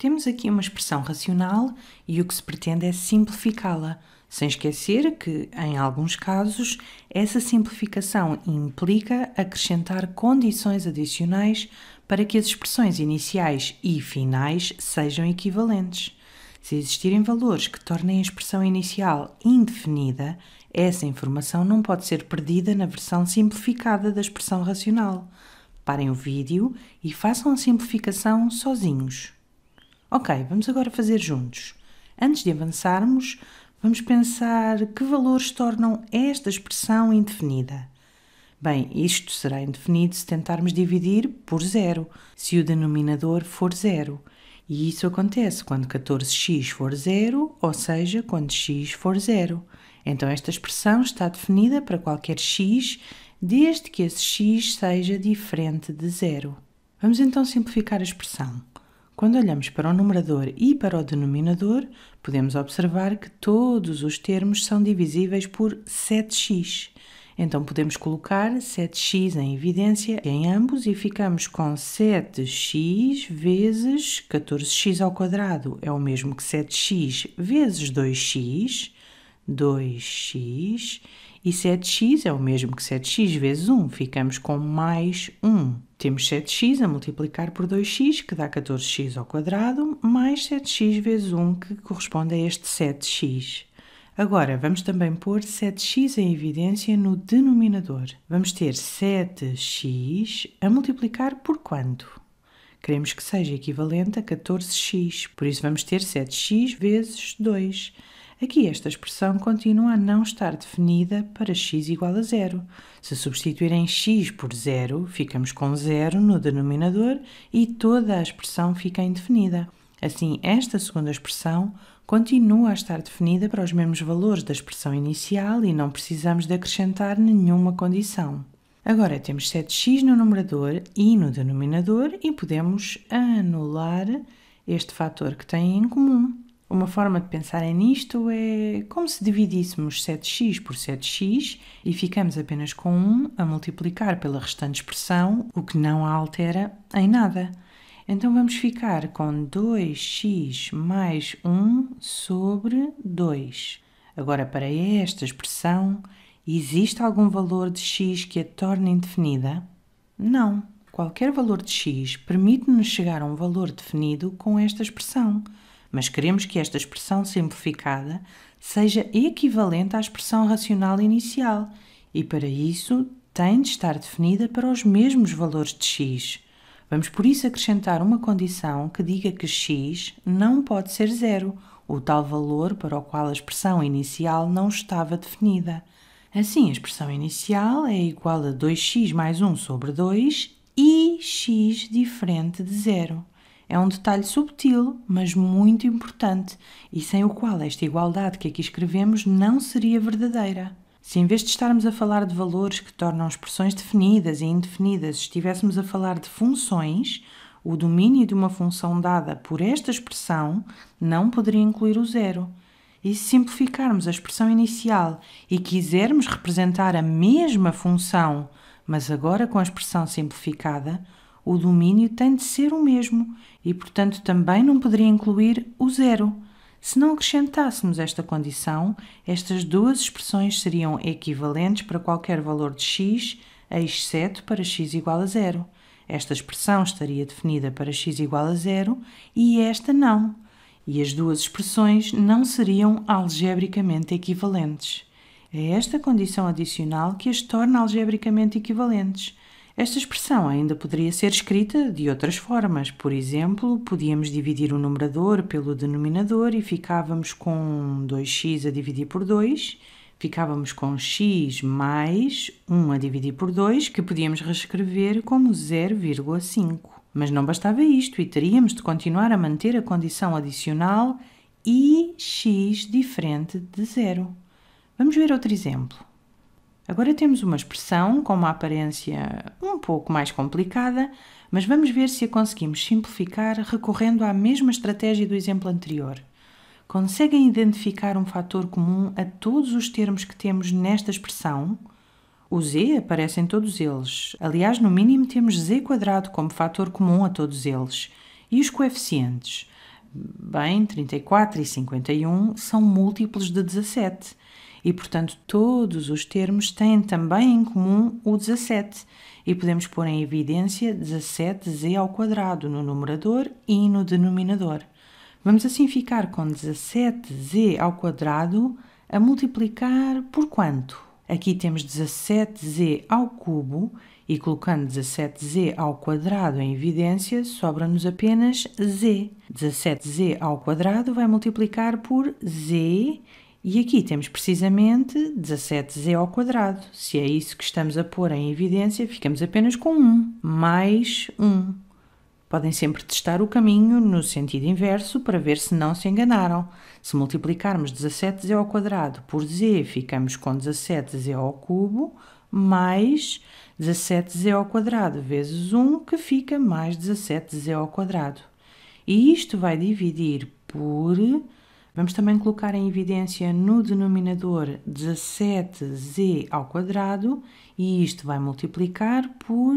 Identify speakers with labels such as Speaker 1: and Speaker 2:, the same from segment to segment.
Speaker 1: Temos aqui uma expressão racional e o que se pretende é simplificá-la, sem esquecer que, em alguns casos, essa simplificação implica acrescentar condições adicionais para que as expressões iniciais e finais sejam equivalentes. Se existirem valores que tornem a expressão inicial indefinida, essa informação não pode ser perdida na versão simplificada da expressão racional. Parem o vídeo e façam a simplificação sozinhos. Ok, vamos agora fazer juntos. Antes de avançarmos, vamos pensar que valores tornam esta expressão indefinida. Bem, isto será indefinido se tentarmos dividir por zero, se o denominador for zero. E isso acontece quando 14x for zero, ou seja, quando x for zero. Então esta expressão está definida para qualquer x, desde que esse x seja diferente de zero. Vamos então simplificar a expressão. Quando olhamos para o numerador e para o denominador, podemos observar que todos os termos são divisíveis por 7x. Então podemos colocar 7x em evidência em ambos e ficamos com 7x vezes 14x ao quadrado, é o mesmo que 7x vezes 2x, 2x e 7x é o mesmo que 7x vezes 1, ficamos com mais 1. Temos 7x a multiplicar por 2x, que dá 14x ao quadrado, mais 7x vezes 1, que corresponde a este 7x. Agora, vamos também pôr 7x em evidência no denominador. Vamos ter 7x a multiplicar por quanto? Queremos que seja equivalente a 14x, por isso vamos ter 7x vezes 2. Aqui esta expressão continua a não estar definida para x igual a zero. Se substituírem x por zero, ficamos com zero no denominador e toda a expressão fica indefinida. Assim, esta segunda expressão continua a estar definida para os mesmos valores da expressão inicial e não precisamos de acrescentar nenhuma condição. Agora temos 7x no numerador e no denominador e podemos anular este fator que têm em comum. Uma forma de pensarem é nisto é como se dividíssemos 7x por 7x e ficamos apenas com 1 a multiplicar pela restante expressão, o que não a altera em nada. Então vamos ficar com 2x mais 1 sobre 2. Agora, para esta expressão, existe algum valor de x que a torne indefinida? Não. Qualquer valor de x permite-nos chegar a um valor definido com esta expressão mas queremos que esta expressão simplificada seja equivalente à expressão racional inicial e, para isso, tem de estar definida para os mesmos valores de x. Vamos por isso acrescentar uma condição que diga que x não pode ser zero, o tal valor para o qual a expressão inicial não estava definida. Assim, a expressão inicial é igual a 2x mais 1 sobre 2 e x diferente de zero. É um detalhe subtil, mas muito importante, e sem o qual esta igualdade que aqui escrevemos não seria verdadeira. Se em vez de estarmos a falar de valores que tornam expressões definidas e indefinidas, estivéssemos a falar de funções, o domínio de uma função dada por esta expressão não poderia incluir o zero. E se simplificarmos a expressão inicial e quisermos representar a mesma função, mas agora com a expressão simplificada, o domínio tem de ser o mesmo e, portanto, também não poderia incluir o zero. Se não acrescentássemos esta condição, estas duas expressões seriam equivalentes para qualquer valor de x, exceto para x igual a zero. Esta expressão estaria definida para x igual a zero e esta não. E as duas expressões não seriam algebricamente equivalentes. É esta condição adicional que as torna algebricamente equivalentes. Esta expressão ainda poderia ser escrita de outras formas. Por exemplo, podíamos dividir o numerador pelo denominador e ficávamos com 2x a dividir por 2, ficávamos com x mais 1 a dividir por 2, que podíamos reescrever como 0,5. Mas não bastava isto e teríamos de continuar a manter a condição adicional ix x diferente de zero. Vamos ver outro exemplo. Agora temos uma expressão com uma aparência um pouco mais complicada, mas vamos ver se a conseguimos simplificar recorrendo à mesma estratégia do exemplo anterior. Conseguem identificar um fator comum a todos os termos que temos nesta expressão? O z aparece em todos eles. Aliás, no mínimo temos z quadrado como fator comum a todos eles. E os coeficientes? Bem, 34 e 51 são múltiplos de 17 e, portanto, todos os termos têm também em comum o 17 e podemos pôr em evidência 17z ao quadrado no numerador e no denominador. Vamos assim ficar com 17z ao quadrado a multiplicar por quanto? Aqui temos 17z ao cubo e colocando 17z ao quadrado em evidência, sobra-nos apenas z. 17z ao quadrado vai multiplicar por z e aqui temos precisamente 17z ao quadrado. Se é isso que estamos a pôr em evidência, ficamos apenas com 1 mais 1. Podem sempre testar o caminho no sentido inverso para ver se não se enganaram. Se multiplicarmos 17z ao quadrado por z, ficamos com 17z ao cubo mais 17z ao quadrado vezes 1, que fica mais 17z ao quadrado. E isto vai dividir por Vamos também colocar em evidência no denominador 17z ao quadrado e isto vai multiplicar por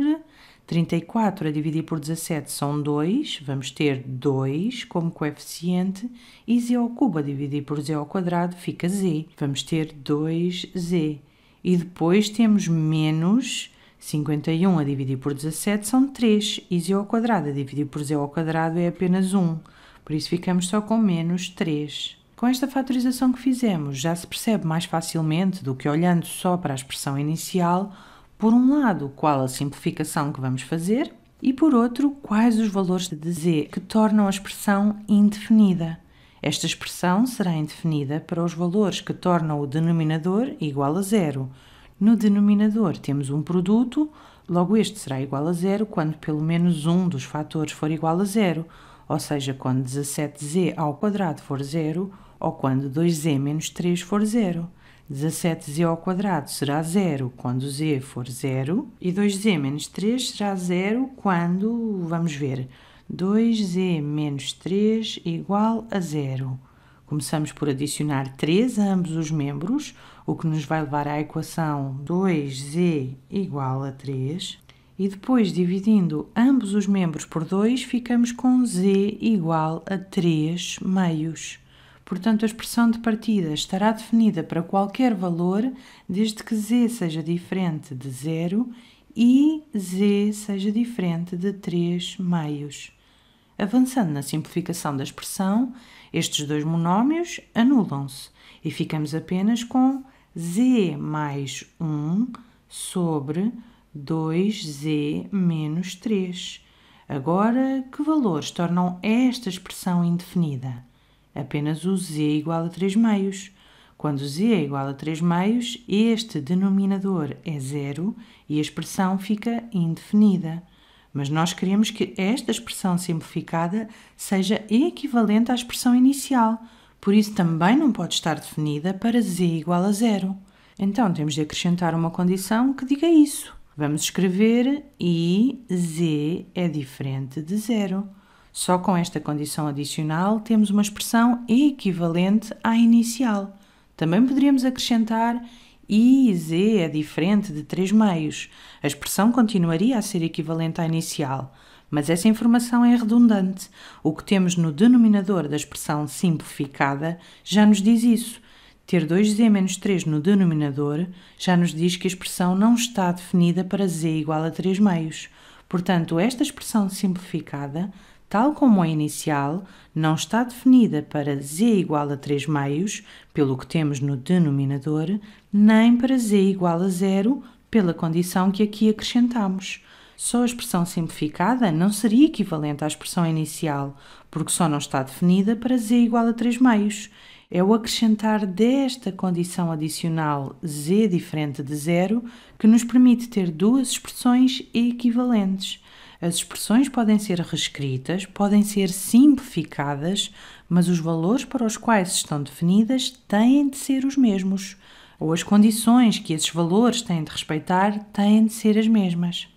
Speaker 1: 34 a dividir por 17 são 2, vamos ter 2 como coeficiente e z ao cubo a dividir por z ao quadrado fica z, vamos ter 2z. E depois temos menos 51 a dividir por 17 são 3 e z ao quadrado a dividir por z ao quadrado é apenas 1 por isso ficamos só com menos 3. Com esta fatorização que fizemos, já se percebe mais facilmente do que olhando só para a expressão inicial, por um lado, qual a simplificação que vamos fazer, e por outro, quais os valores de z que tornam a expressão indefinida. Esta expressão será indefinida para os valores que tornam o denominador igual a zero. No denominador temos um produto, logo este será igual a zero quando pelo menos um dos fatores for igual a zero, ou seja, quando 17z ao quadrado for zero, ou quando 2z menos 3 for zero. 17z ao quadrado será zero quando z for zero e 2z menos 3 será zero quando, vamos ver, 2z menos 3 igual a zero. Começamos por adicionar 3 a ambos os membros, o que nos vai levar à equação 2z igual a 3 e depois dividindo ambos os membros por 2, ficamos com z igual a 3 meios. Portanto, a expressão de partida estará definida para qualquer valor, desde que z seja diferente de zero e z seja diferente de 3 meios. Avançando na simplificação da expressão, estes dois monómios anulam-se e ficamos apenas com z mais 1 sobre 2z menos 3. Agora, que valores tornam esta expressão indefinida? Apenas o z igual a 3 meios. Quando z é igual a 3 meios, este denominador é zero e a expressão fica indefinida. Mas nós queremos que esta expressão simplificada seja equivalente à expressão inicial, por isso também não pode estar definida para z igual a zero. Então temos de acrescentar uma condição que diga isso. Vamos escrever i z é diferente de zero. Só com esta condição adicional temos uma expressão equivalente à inicial. Também poderíamos acrescentar i e z é diferente de 3 meios. A expressão continuaria a ser equivalente à inicial, mas essa informação é redundante. O que temos no denominador da expressão simplificada já nos diz isso ter 2z menos 3 no denominador já nos diz que a expressão não está definida para z igual a 3 meios. Portanto, esta expressão simplificada, tal como a inicial, não está definida para z igual a 3 meios, pelo que temos no denominador, nem para z igual a zero, pela condição que aqui acrescentamos. Só a expressão simplificada não seria equivalente à expressão inicial, porque só não está definida para z igual a 3 meios é o acrescentar desta condição adicional z diferente de zero que nos permite ter duas expressões equivalentes. As expressões podem ser reescritas, podem ser simplificadas, mas os valores para os quais estão definidas têm de ser os mesmos, ou as condições que esses valores têm de respeitar têm de ser as mesmas.